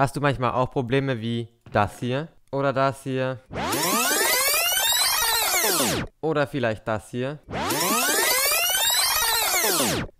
Hast du manchmal auch Probleme wie das hier oder das hier? Oder vielleicht das hier?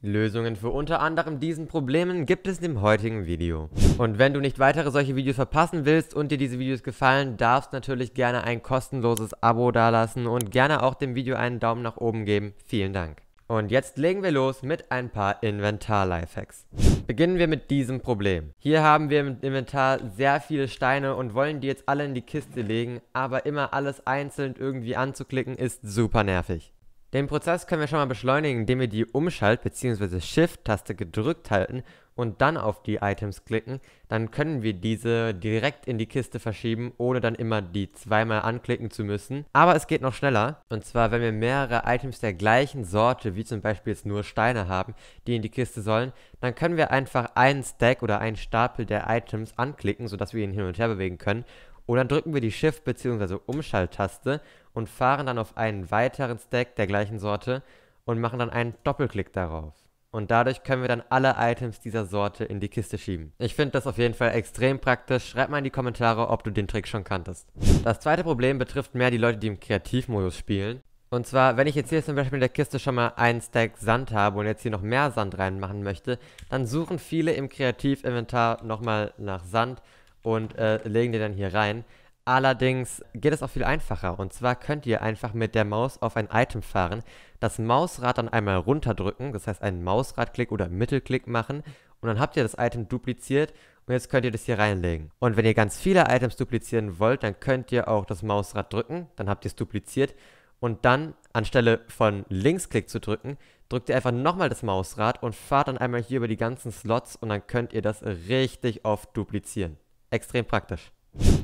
Lösungen für unter anderem diesen Problemen gibt es in dem heutigen Video. Und wenn du nicht weitere solche Videos verpassen willst und dir diese Videos gefallen, darfst natürlich gerne ein kostenloses Abo dalassen und gerne auch dem Video einen Daumen nach oben geben. Vielen Dank. Und jetzt legen wir los mit ein paar Inventar-Lifehacks. Beginnen wir mit diesem Problem. Hier haben wir im Inventar sehr viele Steine und wollen die jetzt alle in die Kiste legen, aber immer alles einzeln irgendwie anzuklicken ist super nervig. Den Prozess können wir schon mal beschleunigen, indem wir die Umschalt- bzw. Shift-Taste gedrückt halten und dann auf die Items klicken, dann können wir diese direkt in die Kiste verschieben, ohne dann immer die zweimal anklicken zu müssen. Aber es geht noch schneller. Und zwar, wenn wir mehrere Items der gleichen Sorte, wie zum Beispiel jetzt nur Steine haben, die in die Kiste sollen, dann können wir einfach einen Stack oder einen Stapel der Items anklicken, sodass wir ihn hin und her bewegen können. Und dann drücken wir die Shift- bzw. Umschalttaste und fahren dann auf einen weiteren Stack der gleichen Sorte und machen dann einen Doppelklick darauf. Und dadurch können wir dann alle Items dieser Sorte in die Kiste schieben. Ich finde das auf jeden Fall extrem praktisch. Schreib mal in die Kommentare, ob du den Trick schon kanntest. Das zweite Problem betrifft mehr die Leute, die im Kreativmodus spielen. Und zwar, wenn ich jetzt hier zum Beispiel in der Kiste schon mal einen Stack Sand habe und jetzt hier noch mehr Sand reinmachen möchte, dann suchen viele im Kreativinventar nochmal nach Sand und äh, legen den dann hier rein. Allerdings geht es auch viel einfacher. Und zwar könnt ihr einfach mit der Maus auf ein Item fahren, das Mausrad dann einmal runterdrücken, das heißt einen Mausradklick oder Mittelklick machen und dann habt ihr das Item dupliziert und jetzt könnt ihr das hier reinlegen. Und wenn ihr ganz viele Items duplizieren wollt, dann könnt ihr auch das Mausrad drücken, dann habt ihr es dupliziert und dann anstelle von Linksklick zu drücken, drückt ihr einfach nochmal das Mausrad und fahrt dann einmal hier über die ganzen Slots und dann könnt ihr das richtig oft duplizieren. Extrem praktisch.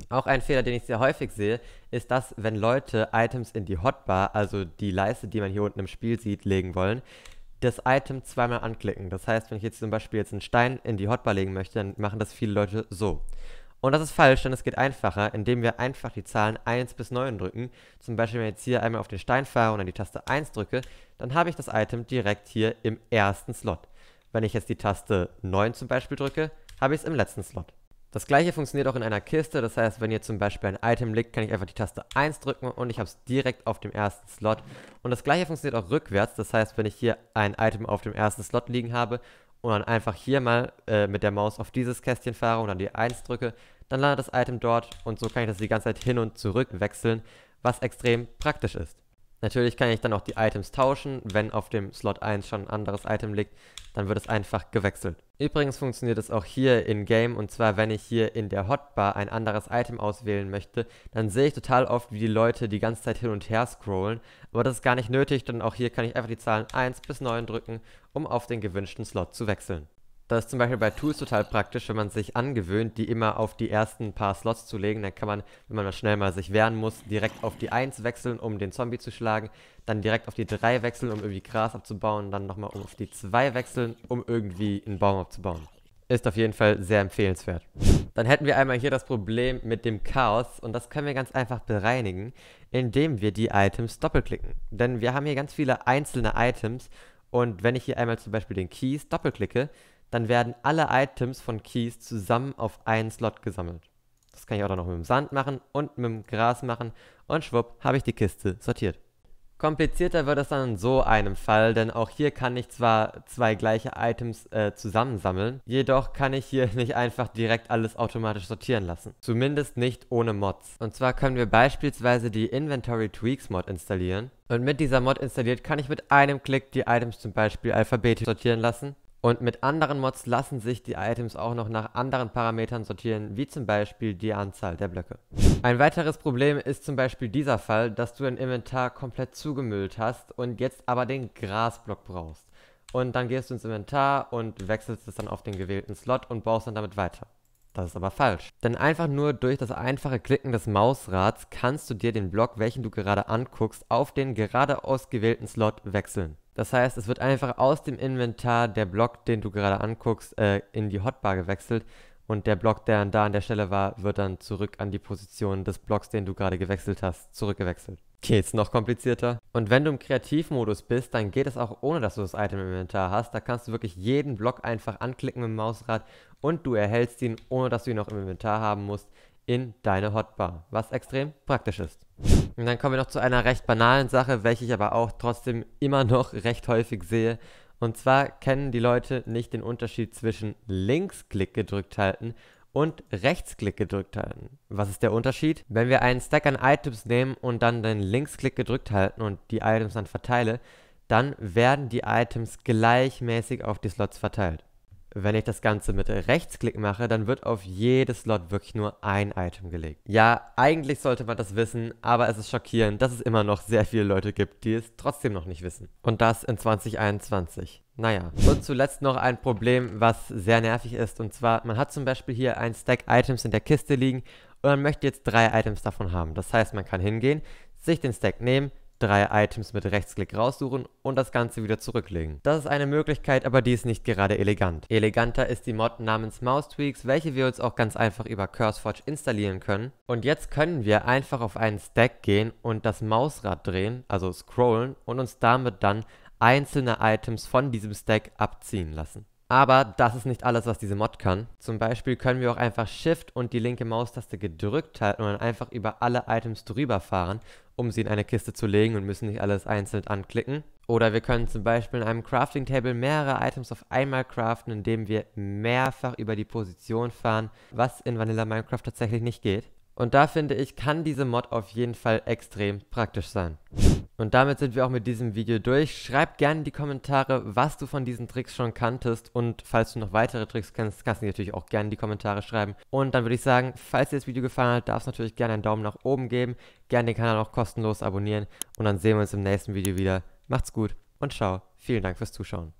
Auch ein Fehler, den ich sehr häufig sehe, ist, dass wenn Leute Items in die Hotbar, also die Leiste, die man hier unten im Spiel sieht, legen wollen, das Item zweimal anklicken. Das heißt, wenn ich jetzt zum Beispiel jetzt einen Stein in die Hotbar legen möchte, dann machen das viele Leute so. Und das ist falsch, denn es geht einfacher, indem wir einfach die Zahlen 1 bis 9 drücken. Zum Beispiel, wenn ich jetzt hier einmal auf den Stein fahre und dann die Taste 1 drücke, dann habe ich das Item direkt hier im ersten Slot. Wenn ich jetzt die Taste 9 zum Beispiel drücke, habe ich es im letzten Slot. Das gleiche funktioniert auch in einer Kiste, das heißt, wenn hier zum Beispiel ein Item liegt, kann ich einfach die Taste 1 drücken und ich habe es direkt auf dem ersten Slot. Und das gleiche funktioniert auch rückwärts, das heißt, wenn ich hier ein Item auf dem ersten Slot liegen habe und dann einfach hier mal äh, mit der Maus auf dieses Kästchen fahre und dann die 1 drücke, dann landet das Item dort und so kann ich das die ganze Zeit hin und zurück wechseln, was extrem praktisch ist. Natürlich kann ich dann auch die Items tauschen, wenn auf dem Slot 1 schon ein anderes Item liegt, dann wird es einfach gewechselt. Übrigens funktioniert es auch hier in-game und zwar, wenn ich hier in der Hotbar ein anderes Item auswählen möchte, dann sehe ich total oft, wie die Leute die ganze Zeit hin und her scrollen, aber das ist gar nicht nötig, denn auch hier kann ich einfach die Zahlen 1 bis 9 drücken, um auf den gewünschten Slot zu wechseln. Das ist zum Beispiel bei Tools total praktisch, wenn man sich angewöhnt, die immer auf die ersten paar Slots zu legen. Dann kann man, wenn man mal schnell mal sich wehren muss, direkt auf die 1 wechseln, um den Zombie zu schlagen. Dann direkt auf die 3 wechseln, um irgendwie Gras abzubauen. Dann nochmal auf die 2 wechseln, um irgendwie einen Baum abzubauen. Ist auf jeden Fall sehr empfehlenswert. Dann hätten wir einmal hier das Problem mit dem Chaos und das können wir ganz einfach bereinigen, indem wir die Items doppelklicken. Denn wir haben hier ganz viele einzelne Items und wenn ich hier einmal zum Beispiel den Keys doppelklicke, dann werden alle Items von Keys zusammen auf einen Slot gesammelt. Das kann ich auch dann noch mit dem Sand machen und mit dem Gras machen und schwupp habe ich die Kiste sortiert. Komplizierter wird es dann in so einem Fall, denn auch hier kann ich zwar zwei gleiche Items äh, zusammensammeln, jedoch kann ich hier nicht einfach direkt alles automatisch sortieren lassen. Zumindest nicht ohne Mods. Und zwar können wir beispielsweise die Inventory Tweaks Mod installieren. Und mit dieser Mod installiert kann ich mit einem Klick die Items zum Beispiel alphabetisch sortieren lassen und mit anderen Mods lassen sich die Items auch noch nach anderen Parametern sortieren, wie zum Beispiel die Anzahl der Blöcke. Ein weiteres Problem ist zum Beispiel dieser Fall, dass du dein Inventar komplett zugemüllt hast und jetzt aber den Grasblock brauchst. Und dann gehst du ins Inventar und wechselst es dann auf den gewählten Slot und baust dann damit weiter. Das ist aber falsch. Denn einfach nur durch das einfache Klicken des Mausrads kannst du dir den Block, welchen du gerade anguckst, auf den gerade ausgewählten Slot wechseln. Das heißt, es wird einfach aus dem Inventar der Block, den du gerade anguckst, äh, in die Hotbar gewechselt und der Block, der dann da an der Stelle war, wird dann zurück an die Position des Blocks, den du gerade gewechselt hast, zurückgewechselt. Geht's noch komplizierter? Und wenn du im Kreativmodus bist, dann geht es auch ohne, dass du das Item im Inventar hast. Da kannst du wirklich jeden Block einfach anklicken mit dem Mausrad und du erhältst ihn, ohne dass du ihn noch im Inventar haben musst in deine Hotbar, was extrem praktisch ist. Und dann kommen wir noch zu einer recht banalen Sache, welche ich aber auch trotzdem immer noch recht häufig sehe. Und zwar kennen die Leute nicht den Unterschied zwischen Linksklick gedrückt halten und Rechtsklick gedrückt halten. Was ist der Unterschied? Wenn wir einen Stack an Items nehmen und dann den Linksklick gedrückt halten und die Items dann verteile, dann werden die Items gleichmäßig auf die Slots verteilt. Wenn ich das Ganze mit Rechtsklick mache, dann wird auf jedes Slot wirklich nur ein Item gelegt. Ja, eigentlich sollte man das wissen, aber es ist schockierend, dass es immer noch sehr viele Leute gibt, die es trotzdem noch nicht wissen. Und das in 2021. Naja. Und zuletzt noch ein Problem, was sehr nervig ist. Und zwar, man hat zum Beispiel hier ein Stack Items in der Kiste liegen und man möchte jetzt drei Items davon haben. Das heißt, man kann hingehen, sich den Stack nehmen, drei Items mit Rechtsklick raussuchen und das Ganze wieder zurücklegen. Das ist eine Möglichkeit, aber die ist nicht gerade elegant. Eleganter ist die Mod namens Mouse Tweaks, welche wir uns auch ganz einfach über CurseForge installieren können. Und jetzt können wir einfach auf einen Stack gehen und das Mausrad drehen, also scrollen und uns damit dann einzelne Items von diesem Stack abziehen lassen. Aber das ist nicht alles, was diese Mod kann. Zum Beispiel können wir auch einfach Shift und die linke Maustaste gedrückt halten und dann einfach über alle Items drüber fahren, um sie in eine Kiste zu legen und müssen nicht alles einzeln anklicken. Oder wir können zum Beispiel in einem Crafting Table mehrere Items auf einmal craften, indem wir mehrfach über die Position fahren, was in Vanilla Minecraft tatsächlich nicht geht. Und da finde ich, kann diese Mod auf jeden Fall extrem praktisch sein. Und damit sind wir auch mit diesem Video durch. Schreib gerne in die Kommentare, was du von diesen Tricks schon kanntest. Und falls du noch weitere Tricks kennst, kannst du natürlich auch gerne in die Kommentare schreiben. Und dann würde ich sagen, falls dir das Video gefallen hat, darfst du natürlich gerne einen Daumen nach oben geben, gerne den Kanal auch kostenlos abonnieren. Und dann sehen wir uns im nächsten Video wieder. Macht's gut und ciao. Vielen Dank fürs Zuschauen.